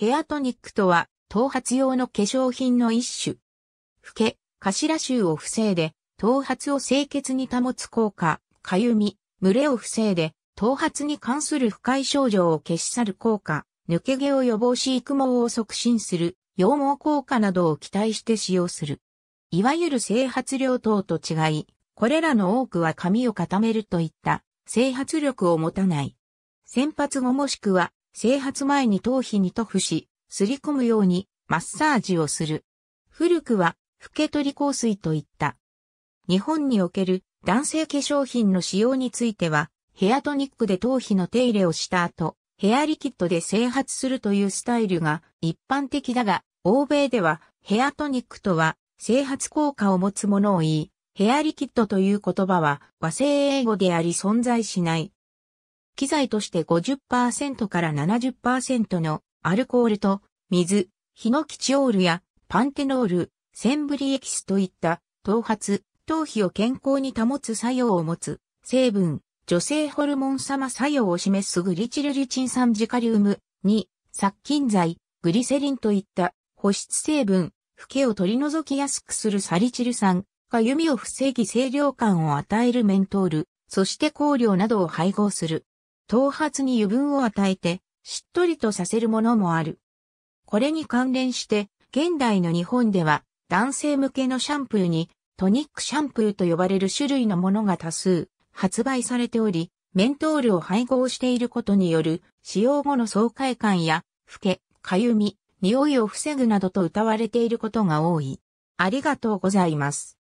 ヘアトニックとは、頭髪用の化粧品の一種。老け、頭臭を防いで、頭髪を清潔に保つ効果、かゆみ、群れを防いで、頭髪に関する不快症状を消し去る効果、抜け毛を予防し育毛を促進する、羊毛効果などを期待して使用する。いわゆる整髪量等と違い、これらの多くは髪を固めるといった、整髪力を持たない。洗髪後もしくは整髪前に頭皮に塗布し、すり込むようにマッサージをする。古くは、ふけ取り香水といった。日本における男性化粧品の使用については、ヘアトニックで頭皮の手入れをした後、ヘアリキッドで整髪するというスタイルが一般的だが、欧米ではヘアトニックとは整髪効果を持つものを言い、ヘアリキッドという言葉は和製英語であり存在しない。機材として50%から70%のアルコールと水、ヒノキチオールやパンテノール、センブリエキスといった頭髪、頭皮を健康に保つ作用を持つ成分、女性ホルモン様作用を示すグリチルリチン酸ジカリウム2、殺菌剤、グリセリンといった保湿成分、フケを取り除きやすくするサリチル酸、かゆみを防ぎ清涼感を与えるメントール、そして香料などを配合する。頭髪に油分を与えて、しっとりとさせるものもある。これに関連して、現代の日本では、男性向けのシャンプーに、トニックシャンプーと呼ばれる種類のものが多数、発売されており、メントールを配合していることによる、使用後の爽快感や、老け、かゆみ、匂いを防ぐなどと謳われていることが多い。ありがとうございます。